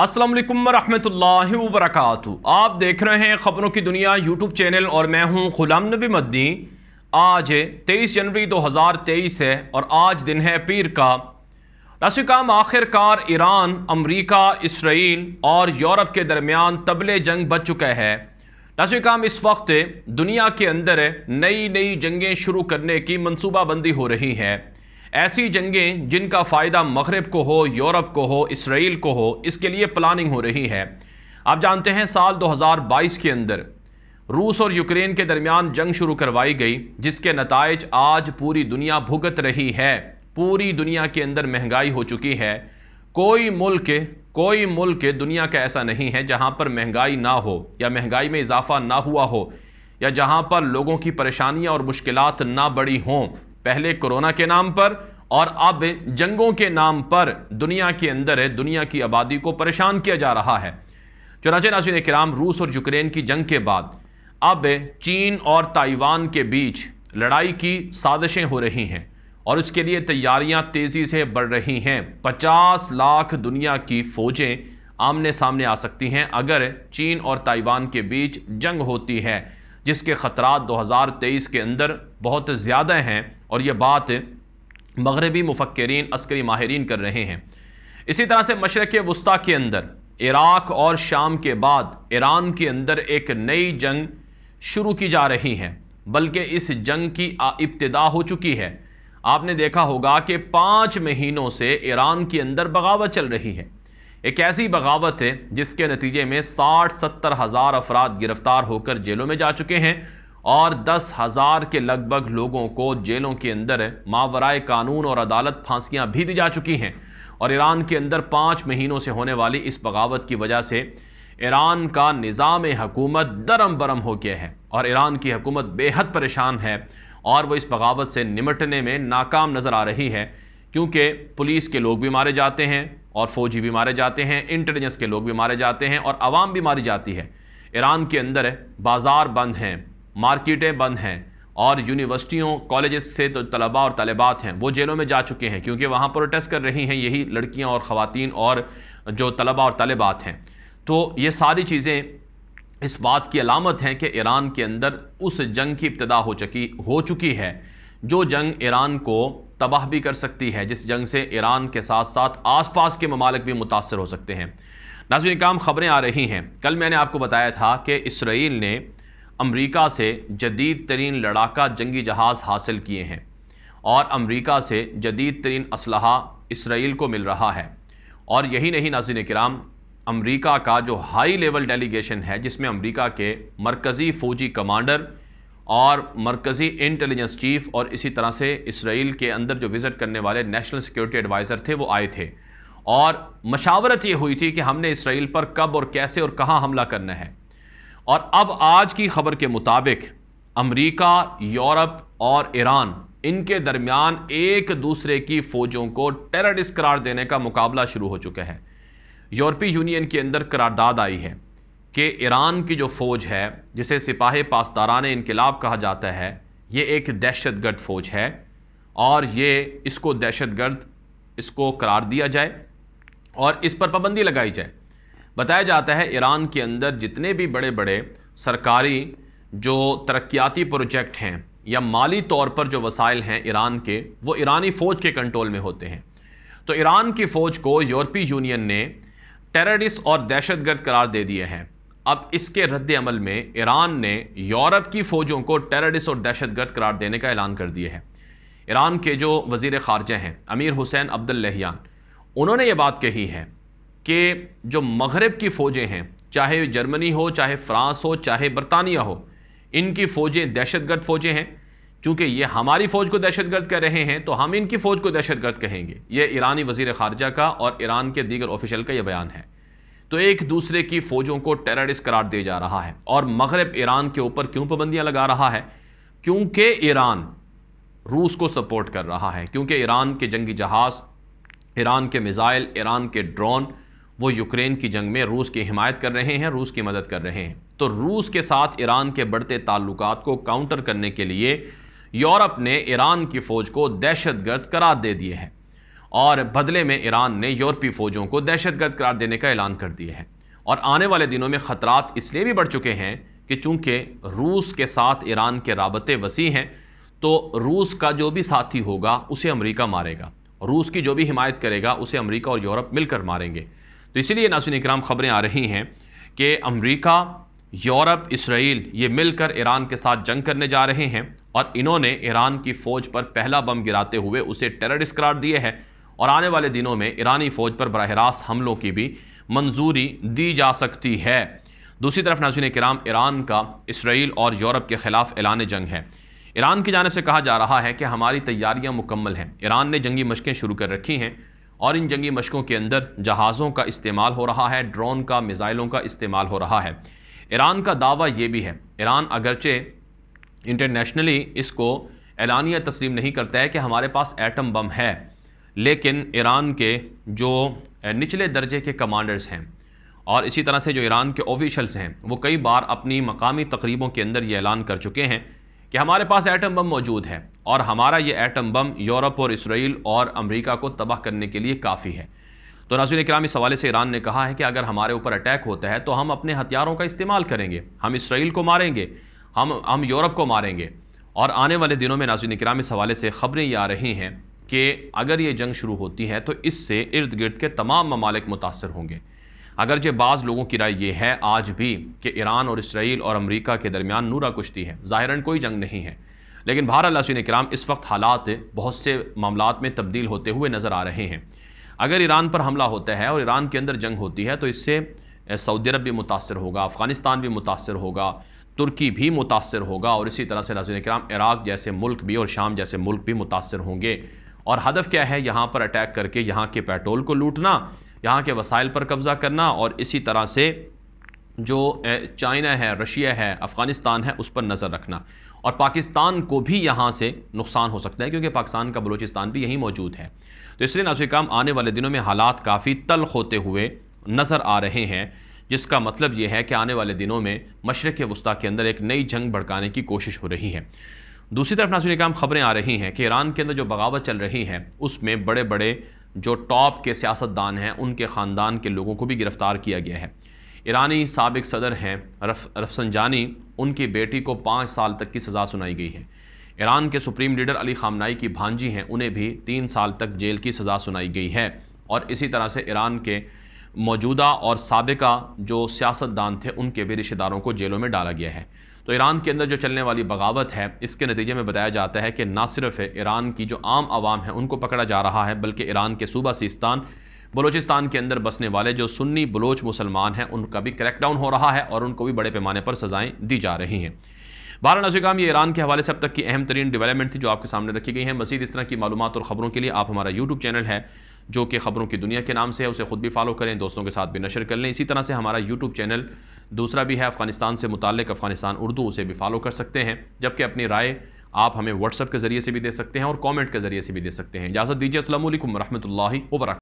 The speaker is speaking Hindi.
असलम वालेकुम रहमतुल्लाहि आप देख रहे हैं ख़बरों की दुनिया यूट्यूब चैनल और मैं हूं गुलाम नबी मद्दी आज 23 जनवरी 2023 है और आज दिन है पीर का रसिकाम आखिरकार ईरान अमरीका इसराइल और यूरोप के दरमियान तबले जंग बच चुका है रसिकाम इस वक्त दुनिया के अंदर नई नई जंगें शुरू करने की मनसूबाबंदी हो रही है ऐसी जंगें जिनका फ़ायदा मगरब को हो यूरोप को हो इसराइल को हो इसके लिए प्लानिंग हो रही है आप जानते हैं साल 2022 के अंदर रूस और यूक्रेन के दरमियान जंग शुरू करवाई गई जिसके नतज आज पूरी दुनिया भुगत रही है पूरी दुनिया के अंदर महंगाई हो चुकी है कोई मुल्क कोई मुल्क दुनिया का ऐसा नहीं है जहाँ पर महंगाई ना हो या महंगाई में इजाफा ना हुआ हो या जहाँ पर लोगों की परेशानियाँ और मुश्किल ना बढ़ी हों पहले कोरोना के नाम पर और अब जंगों के नाम पर दुनिया के अंदर दुनिया की आबादी को परेशान किया जा रहा है चुनाचे नासिन कराम रूस और यूक्रेन की जंग के बाद अब चीन और ताइवान के बीच लड़ाई की साजिशें हो रही हैं और उसके लिए तैयारियां तेज़ी से बढ़ रही हैं 50 लाख दुनिया की फ़ौजें आमने सामने आ सकती हैं अगर चीन और ताइवान के बीच जंग होती है जिसके ख़तरा 2023 के अंदर बहुत ज़्यादा हैं और ये बात मगरबी मुफक्रीन अस्करी माहरीन कर रहे हैं इसी तरह से मशरक़ वस्ती के अंदर इराक़ और शाम के बाद ईरान के अंदर एक नई जंग शुरू की जा रही है बल्कि इस जंग की इब्तदा हो चुकी है आपने देखा होगा कि पाँच महीनों से ईरान के अंदर बगावत चल रही है एक ऐसी बगावत है जिसके नतीजे में साठ सत्तर हज़ार अफराद गिरफ़्तार होकर जेलों में जा चुके हैं और दस हज़ार के लगभग लोगों को जेलों के अंदर मावराए कानून और अदालत फांसियाँ भी दी जा चुकी हैं और ईरान के अंदर पाँच महीनों से होने वाली इस बगावत की वजह से ईरान का निज़ाम हकूमत दरम बरम हो गया है और ईरान की हकूमत बेहद परेशान है और वह इस बगावत से निमटने में नाकाम नज़र आ रही है क्योंकि पुलिस के लोग भी मारे जाते हैं और फौजी भी मारे जाते हैं इंटेलिजेंस के लोग भी मारे जाते हैं और आवाम भी मारी जाती है ईरान के अंदर बाज़ार बंद हैं मार्केटें बंद हैं और यूनिवर्सिटियों कॉलेजेस से तो तलबा और तलबात हैं वो जेलों में जा चुके हैं क्योंकि वहाँ प्रोटेस्ट कर रही हैं यही लड़कियाँ और ख़वान और जो तलबा और तलबात हैं तो ये सारी चीज़ें इस बात की अलामत हैं कि ईरान के अंदर उस जंग की इब्तदा हो चुकी हो चुकी है जो जंग ईरान को तबाह भी कर सकती है जिस जंग से ईरान के साथ साथ आसपास के ममालक भी मुतासर हो सकते हैं नाजिन काम ख़बरें आ रही हैं कल मैंने आपको बताया था कि इसराइल ने अमरीका से जदीद तरीन लड़ाका जंगी जहाज़ हासिल किए हैं और अमरीका से जदीद तरीन असलहा इसराइल को मिल रहा है और यही नहीं नाजिन कराम अमरीका का जो हाई लेवल डेलीगेशन है जिसमें अमरीका के मरकज़ी फ़ौजी कमांडर और मरकज़ी इंटेलिजेंस चीफ और इसी तरह से इसराइल के अंदर जो विज़िट करने वाले नेशनल सिक्योरिटी एडवाइज़र थे वो आए थे और मशावरत ये हुई थी कि हमने इसराइल पर कब और कैसे और कहाँ हमला करना है और अब आज की खबर के मुताबिक अमेरिका यूरोप और ईरान इनके दरमियान एक दूसरे की फ़ौजों को टेररिस्ट करार देने का मुकाबला शुरू हो चुका है यूरोपीय यूनियन के अंदर करारदाद आई है कि ईरान की जो फ़ौज है जिसे सिपाही पासदारान इनकलाब कहा जाता है ये एक दहशत गर्द फ़ौज है और ये इसको दहशत गर्द इसको करार दिया जाए और इस पर पाबंदी लगाई जाए बताया जाता है ईरान के अंदर जितने भी बड़े बड़े सरकारी जो तरक्याती प्रोजेक्ट हैं या माली तौर पर जो वसाइल हैं ईरान के वो ईरानी फ़ौज के कंट्रोल में होते हैं तो ईरान की फ़ौज को यूरोपीय यूनियन ने टेररिस्ट और दहशतगर्द करार दे दिए हैं अब इसके रद्द अमल में ईरान ने यूरोप की फ़ौजों को टेररिस्ट और दहशतगर्द करार देने का ऐलान कर दिया है ईरान के जो वज़ी ख़ारजा हैं अमीर हुसैन अब्दुल्लहान उन्होंने ये बात कही है कि जो मगरब की फ़ौजें हैं चाहे जर्मनी हो चाहे फ्रांस हो चाहे बरतानिया हो इनकी फ़ौजें दहशतगर्द फ़ौजें हैं चूँकि ये हमारी फ़ौज को दहशतगर्द कह रहे हैं तो हम इनकी फ़ौज को दहशतगर्द कहेंगे ये ईरानी वजीर ख़ारजा का और ईरान के दीगर ऑफिशल का यह बयान है तो एक दूसरे की फ़ौजों को टेररिस्ट करार दिया जा रहा है और मगरब ईरान के ऊपर क्यों पाबंदियाँ लगा रहा है क्योंकि ईरान रूस को सपोर्ट कर रहा है क्योंकि ईरान के जंगी जहाज़ ईरान के मिज़ाइल ईरान के ड्रोन वो यूक्रेन की जंग में रूस की हिमायत कर रहे हैं रूस की मदद कर रहे हैं तो रूस के साथ ईरान के बढ़ते ताल्लुक को काउंटर करने के लिए यूरोप ने ईरान की फ़ौज को दहशतगर्द करार दे दिए है और बदले में ईरान ने यूरोपीय फ़ौजों को दहशतगर्द करार देने का ऐलान कर दिया है और आने वाले दिनों में ख़तरात इसलिए भी बढ़ चुके हैं कि चूंकि रूस के साथ ईरान के रबते वसी हैं तो रूस का जो भी साथी होगा उसे अमरीका मारेगा रूस की जो भी हिमायत करेगा उसे अमरीका और यूरोप मिलकर मारेंगे तो इसीलिए नासिन इक्राम खबरें आ रही हैं कि अमरीका यूरोप इसराइल ये मिलकर ईरान के साथ जंग करने जा रहे हैं और इन्होंने ईरान की फ़ौज पर पहला बम गिराते हुए उसे टेररिस्ट करार दिए हैं और आने वाले दिनों में ईरानी फ़ौज पर बरह रास्त हमलों की भी मंजूरी दी जा सकती है दूसरी तरफ नाजिन कराम ईरान का इसराइल और यूरोप के ख़िलाफ़ ऐलान जंग है ईरान की जानब से कहा जा रहा है कि हमारी तैयारियाँ मुकम्मल हैं ईरान ने जंगी मशकें शुरू कर रखी हैं और इन जंगी मशकों के अंदर जहाज़ों का इस्तेमाल हो रहा है ड्रोन का मिज़ाइलों का इस्तेमाल हो रहा है ईरान का दावा ये भी है ईरान अगरचे इंटरनेशनली इसको ऐलानिया तस्लीम नहीं करता है कि हमारे पास एटम बम है लेकिन ईरान के जो निचले दर्जे के कमांडर्स हैं और इसी तरह से जो ईरान के ऑफिशल्स हैं वो कई बार अपनी मकामी तकरीबों के अंदर ये ऐलान कर चुके हैं कि हमारे पास एटम बम मौजूद है और हमारा ये एटम बम यूरोप और इसराइल और अमेरिका को तबाह करने के लिए काफ़ी है तो नाजुल कराम इस हवाले से ईरान ने कहा है कि अगर हमारे ऊपर अटैक होता है तो हम अपने हथियारों का इस्तेमाल करेंगे हम इसराइल को मारेंगे हम हम यूरोप को मारेंगे और आने वाले दिनों में नाजुल कराम इस हवाले से ख़बरें ये आ रही हैं कि अगर ये जंग शुरू होती है तो इससे इर्द गिर्द के तमाम ममालिक मुतासर होंगे अगरचे बाज़ लोगों की राय यह है आज भी कि ईरान और इसराइल और अमरीका के दरमियान नूरा कुश्ती है ज़ाहिरन कोई जंग नहीं है लेकिन भारत लसिन कराम इस वक्त हालात बहुत से मामला में तब्दील होते हुए नज़र आ रहे हैं अगर ईरान पर हमला होता है और ईरान के अंदर जंग होती है तो इससे सऊदी अरब भी मुतासर होगा अफ़गानिस्तान भी मुतासर होगा तुर्की भी मुतासर होगा और इसी तरह से नाजिन कराम इराक़ जैसे मुल्क भी और शाम जैसे मुल्क भी मुतासर होंगे और हदफ क्या है यहाँ पर अटैक करके यहाँ के पेट्रोल को लूटना यहाँ के वसाइल पर कब्ज़ा करना और इसी तरह से जो चाइना है रशिया है अफ़गानिस्तान है उस पर नज़र रखना और पाकिस्तान को भी यहाँ से नुकसान हो सकता है क्योंकि पाकिस्तान का बलूचिस्तान भी यहीं मौजूद है तो इसलिए नाजिकाम आने वाले दिनों में हालात काफ़ी तल होते हुए नज़र आ रहे हैं जिसका मतलब ये है कि आने वाले दिनों में मशरक़ वस्ती के अंदर एक नई जंग भड़काने की कोशिश हो रही है दूसरी तरफ नाजिकाम खबरें आ रही हैं कि ईरान के अंदर जो बगावत चल रही है उसमें बड़े बड़े जो टॉप के सियासतदान हैं उनके ख़ानदान के लोगों को भी गिरफ़्तार किया गया है ईरानी सबक सदर हैं रफ रफसंजानी उनकी बेटी को पाँच साल तक की सज़ा सुनाई गई है ईरान के सुप्रीम लीडर अली खामनाई की भांजी हैं उन्हें भी तीन साल तक जेल की सज़ा सुनाई गई है और इसी तरह से ईरान के मौजूदा और सबका जो सियासतदान थे उनके भी रिश्तेदारों को जेलों में डाला गया है तो ईरान के अंदर जो चलने वाली बगावत है इसके नतीजे में बताया जाता है कि ना सिर्फ ईरान की जो आम आवाम है उनको पकड़ा जा रहा है बल्कि ईरान के सूबा सिस्तान बलोचिस्तान के अंदर बसने वाले जो सुन्नी बलोच मुसलमान हैं उनका भी क्रैकडाउन हो रहा है और उनको भी बड़े पैमाने पर सज़ाएँ दी जा रही हैं बारह काम ये ईरान के हवाले से अब तक की अहम तरीन डेवलपमेंट थी जो आपके सामने रखी गई है मजीद इस तरह की मालूम और ख़बरों के लिए आप हमारा यूट्यूब चैनल है जो कि ख़बरों की दुनिया के नाम से है उसे खुद भी फॉलो करें दोस्तों के साथ भी नशर कर लें इसी तरह से हमारा यूट्यूब चैनल दूसरा भी है अफ़गानिस्तान से मुतक अफ़गानिस्तान उर्दू उसे भी फॉलो कर सकते हैं जबकि अपनी राय आप हमें व्हाट्सअप के ज़रिए से भी दे सकते हैं और कमेंट के ज़रिए से भी दे सकते हैं इजाज़त दीजिए असल वरहमल वर्क